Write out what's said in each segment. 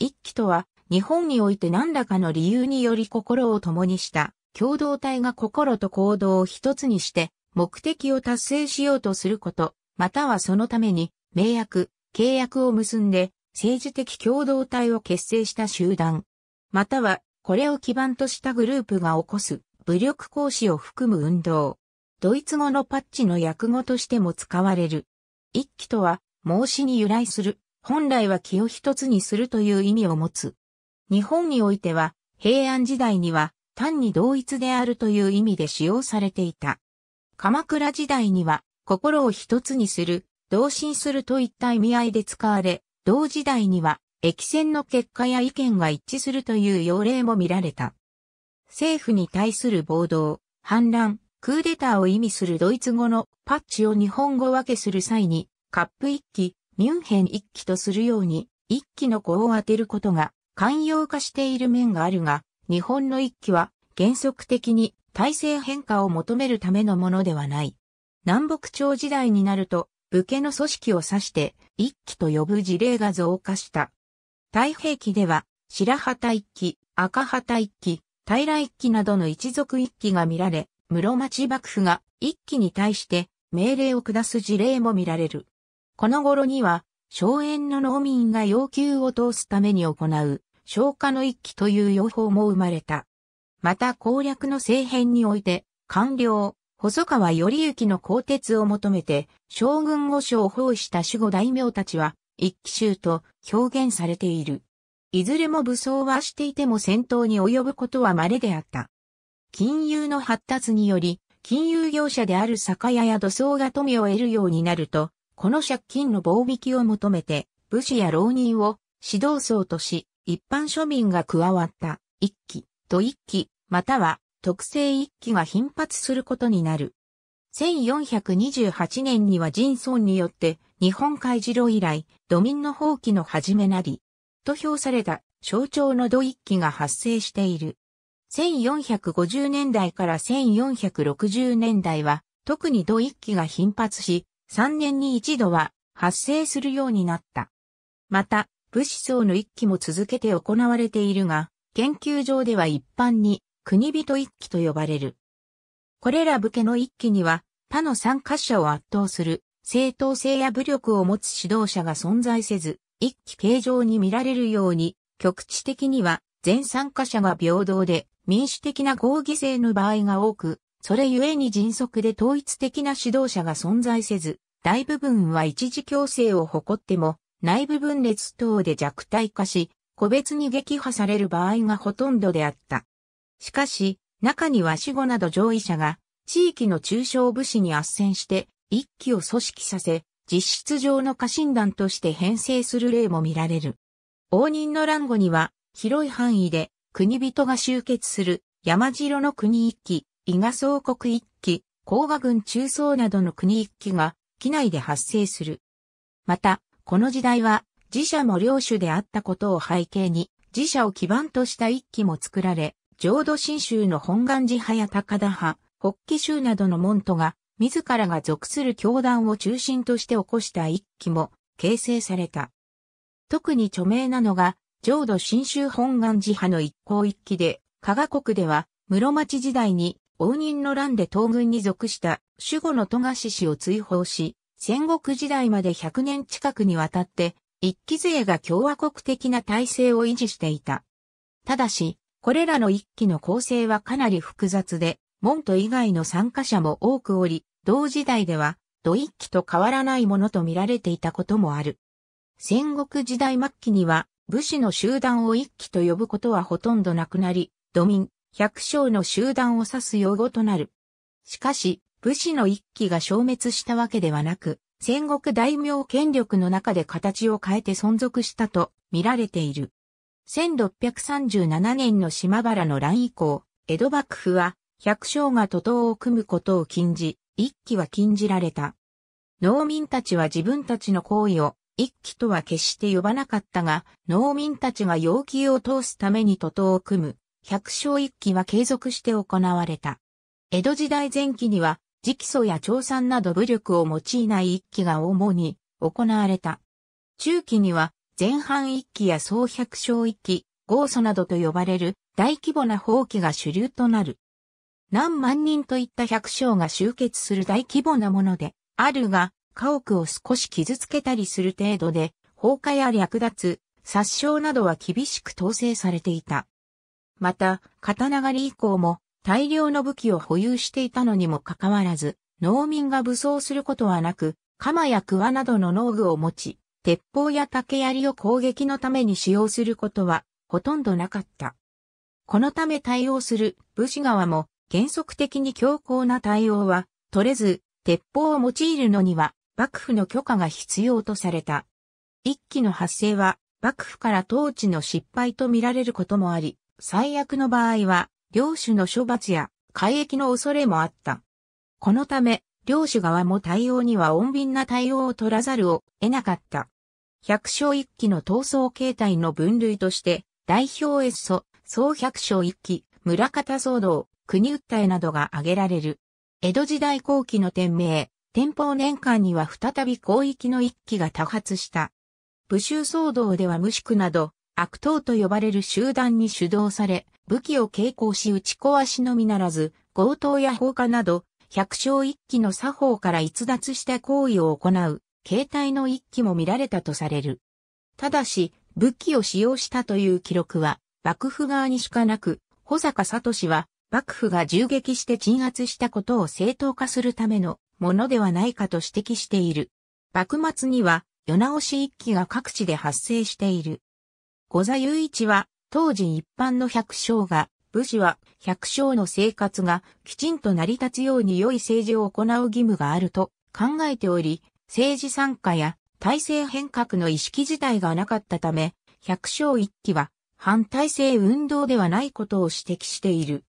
一揆とは、日本において何らかの理由により心を共にした、共同体が心と行動を一つにして、目的を達成しようとすること、またはそのために、名約、契約を結んで、政治的共同体を結成した集団。または、これを基盤としたグループが起こす、武力行使を含む運動。ドイツ語のパッチの訳語としても使われる。一揆とは、孟子に由来する本来は気を一つにするという意味を持つ。日本においては、平安時代には単に同一であるという意味で使用されていた。鎌倉時代には、心を一つにする、同心するといった意味合いで使われ、同時代には、液戦の結果や意見が一致するという要例も見られた。政府に対する暴動、反乱、クーデターを意味するドイツ語のパッチを日本語分けする際に、カップ一揆、ミュンヘン一揆とするように、一揆の子を当てることが寛容化している面があるが、日本の一揆は原則的に体制変化を求めるためのものではない。南北朝時代になると、武家の組織を指して一揆と呼ぶ事例が増加した。太平記では、白旗一揆、赤旗一揆、平一揆などの一族一揆が見られ、室町幕府が一揆に対して命令を下す事例も見られる。この頃には、荘園の農民が要求を通すために行う、消化の一揆という予報も生まれた。また攻略の政変において、官僚、細川頼之の鋼鉄を求めて、将軍御所を包囲した守護大名たちは、一騎衆と表現されている。いずれも武装はしていても戦闘に及ぶことは稀であった。金融の発達により、金融業者である酒屋や土葬が富を得るようになると、この借金の棒引きを求めて、武士や浪人を指導層とし、一般庶民が加わった一期と一期、または特性一期が頻発することになる。1428年には人ンによって日本海次郎以来、土民の放棄の始めなり、と評された象徴の土一揆が発生している。1450年代から1460年代は、特に土一揆が頻発し、3年に一度は発生するようになった。また、武士層の一揆も続けて行われているが、研究上では一般に国人一揆と呼ばれる。これら武家の一揆には他の参加者を圧倒する正当性や武力を持つ指導者が存在せず、一揆形状に見られるように、局地的には全参加者が平等で民主的な合議制の場合が多く、それゆえに迅速で統一的な指導者が存在せず、大部分は一時強制を誇っても、内部分裂等で弱体化し、個別に撃破される場合がほとんどであった。しかし、中には死後など上位者が、地域の中小武士に圧戦して、一期を組織させ、実質上の家臣団として編成する例も見られる。応仁の乱後には、広い範囲で、国人が集結する、山城の国一揆、伊賀総国一揆、甲賀軍中層などの国一揆が、機内で発生する。また、この時代は、自社も領主であったことを背景に、自社を基盤とした一揆も作られ、浄土真宗の本願寺派や高田派、北紀州などの門徒が、自らが属する教団を中心として起こした一揆も形成された。特に著名なのが、浄土真宗本願寺派の一向一揆で、加賀国では、室町時代に応仁の乱で東軍に属した守護の戸賀氏を追放し、戦国時代まで100年近くにわたって、一期勢が共和国的な体制を維持していた。ただし、これらの一期の構成はかなり複雑で、門徒以外の参加者も多くおり、同時代では、土一期と変わらないものと見られていたこともある。戦国時代末期には、武士の集団を一期と呼ぶことはほとんどなくなり、土民、百姓の集団を指す用語となる。しかし、武士の一揆が消滅したわけではなく、戦国大名権力の中で形を変えて存続したと見られている。1637年の島原の乱以降、江戸幕府は百姓が徒党を組むことを禁じ、一揆は禁じられた。農民たちは自分たちの行為を一揆とは決して呼ばなかったが、農民たちが要求を通すために徒党を組む百姓一揆は継続して行われた。江戸時代前期には、直訴や調産など武力を用いない一揆が主に行われた。中期には、前半一揆や総百姓一揆、豪祖などと呼ばれる大規模な放棄が主流となる。何万人といった百姓が集結する大規模なもので、あるが、家屋を少し傷つけたりする程度で、放火や略奪、殺傷などは厳しく統制されていた。また、刀狩り以降も大量の武器を保有していたのにもかかわらず、農民が武装することはなく、鎌や桑などの農具を持ち、鉄砲や竹槍を攻撃のために使用することはほとんどなかった。このため対応する武士側も原則的に強硬な対応は取れず、鉄砲を用いるのには幕府の許可が必要とされた。一揆の発生は幕府から統治の失敗と見られることもあり、最悪の場合は、領主の処罰や、改易の恐れもあった。このため、領主側も対応には穏便な対応を取らざるを得なかった。百姓一揆の闘争形態の分類として、代表ッソ、総百姓一揆、村方騒動、国訴えなどが挙げられる。江戸時代後期の天命、天保年間には再び広域の一揆が多発した。武州騒動では無宿など、悪党と呼ばれる集団に主導され、武器を携行し打ち壊しのみならず、強盗や放火など、百姓一揆の作法から逸脱した行為を行う、携帯の一揆も見られたとされる。ただし、武器を使用したという記録は、幕府側にしかなく、保坂聡は、幕府が銃撃して鎮圧したことを正当化するためのものではないかと指摘している。幕末には、世直し一揆が各地で発生している。御座雄一は、当時一般の百姓が、武士は百姓の生活がきちんと成り立つように良い政治を行う義務があると考えており、政治参加や体制変革の意識自体がなかったため、百姓一揆は反体制運動ではないことを指摘している。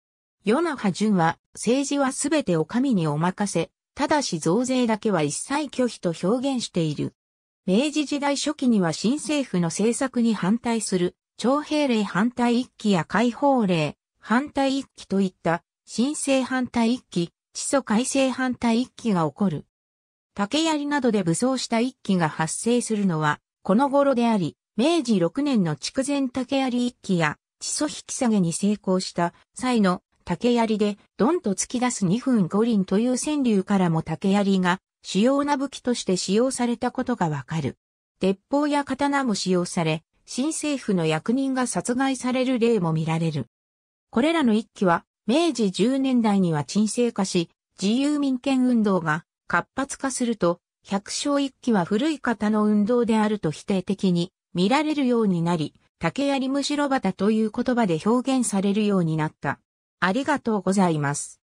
与那覇淳は政治はすべてお上にお任せ、ただし増税だけは一切拒否と表現している。明治時代初期には新政府の政策に反対する、徴兵令反対一揆や解放令、反対一揆といった、新政反対一揆、地租改正反対一揆が起こる。竹槍などで武装した一揆が発生するのは、この頃であり、明治6年の筑前竹槍一揆や、地租引き下げに成功した際の竹槍でドンと突き出す2分五輪という川柳からも竹槍が主要な武器として使用されたことがわかる。鉄砲や刀も使用され、新政府の役人が殺害される例も見られる。これらの一揆は、明治10年代には沈静化し、自由民権運動が活発化すると、百姓一揆は古い方の運動であると否定的に見られるようになり、竹槍むしろ旗という言葉で表現されるようになった。ありがとうございます。